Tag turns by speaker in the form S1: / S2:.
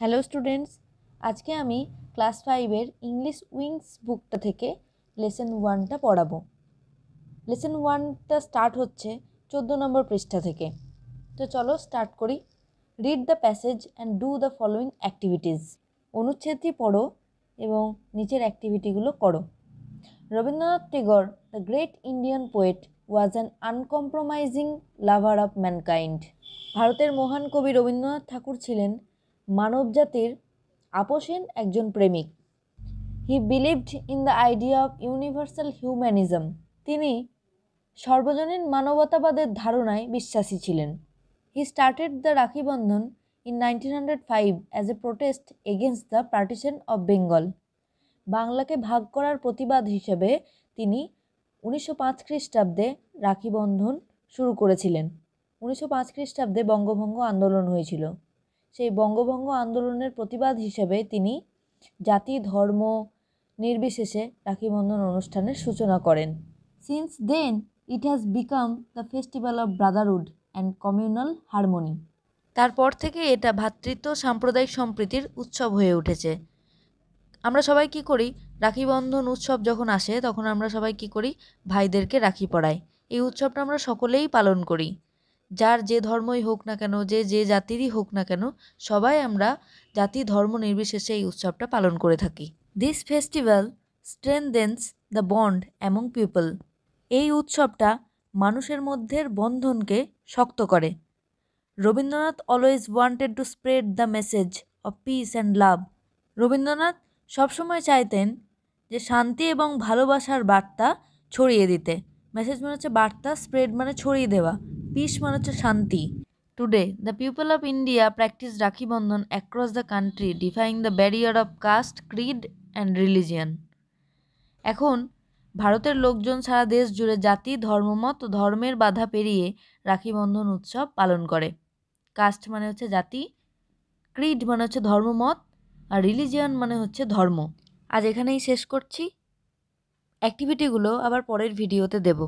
S1: hello students আজকে আমি class ফাইভের ইংলিশ উইংস বুকটা থেকে লেসেন ওয়ানটা পড়াবো লেসেন ওয়ানটা স্টার্ট হচ্ছে চোদ্দো নম্বর পৃষ্ঠা থেকে তো চলো স্টার্ট করি read the passage and do the following activities অনুচ্ছেদটি পড়ো এবং নিচের অ্যাক্টিভিটিগুলো করো Rabindranath Tagore the great Indian poet was an uncompromising lover of mankind ভারতের মহান কবি রবীন্দ্রনাথ ঠাকুর ছিলেন মানবজাতির আপোষহীন একজন প্রেমিক he believed in the idea of universal humanism তিনি সর্বজনীন মানবতাবাদের ধারণায় বিশ্বাসী ছিলেন হি started the Rakhi Bandhan in nineteen hundred five as a protest against the partition of Bengal বাংলাকে ভাগ করার প্রতিবাদ হিসেবে তিনি উনিশশো পাঁচ খ্রিস্টাব্দে রাখি বন্ধন শুরু করেছিলেন উনিশশো পাঁচ খ্রিস্টাব্দে বঙ্গভঙ্গ আন্দোলন হয়েছিল সেই বঙ্গভঙ্গ আন্দোলনের প্রতিবাদ হিসেবে তিনি জাতি ধর্ম নির্বিশেষে রাখি বন্ধন অনুষ্ঠানের সূচনা করেন since then it has become the festival of brotherhood and communal harmony তারপর থেকে এটা ভ্রাতৃত্ব সাম্প্রদায়িক সম্প্রীতির উৎসব হয়ে উঠেছে আমরা সবাই কি করি রাখি বন্ধন উৎসব যখন আসে তখন আমরা সবাই কি করি ভাইদেরকে রাখি পরাই এই উৎসবটা আমরা সকলেই পালন করি যার যে ধর্মই হোক না কেন যে যে জাতিরই হোক না কেন সবাই আমরা জাতি ধর্ম নির্বিশেষে এই উৎসবটা পালন করে থাকি this festival strengthens the bond among people এই উৎসবটা মানুষের মধ্যের বন্ধনকে শক্ত করে Rabindranath always wanted to spread the message of peace and love Rabindranath সবসময় চাইতেন যে শান্তি এবং ভালোবাসার বার্তা ছড়িয়ে দিতে মেসেজ মানে হচ্ছে বার্তা স্প্রেড মানে ছড়িয়ে দেওয়া পিস মানে হচ্ছে শান্তি today the people of India practise Rakhi Bandhan across the country defying the barrier of caste creed and religion এখন ভারতের লোকজন সারা দেশ জুড়ে জাতি ধর্মমত ও ধর্মের বাধা পেরিয়ে রাখি বন্ধন উৎসব পালন করে কাস্ট মানে হচ্ছে জাতি ক্রিড মানে হচ্ছে ধর্মমত আর রিলিজিয়ান মানে হচ্ছে ধর্ম আজ এখানেই শেষ করছি অ্যাক্টিভিটিগুলো আবার পরের ভিডিওতে দেবো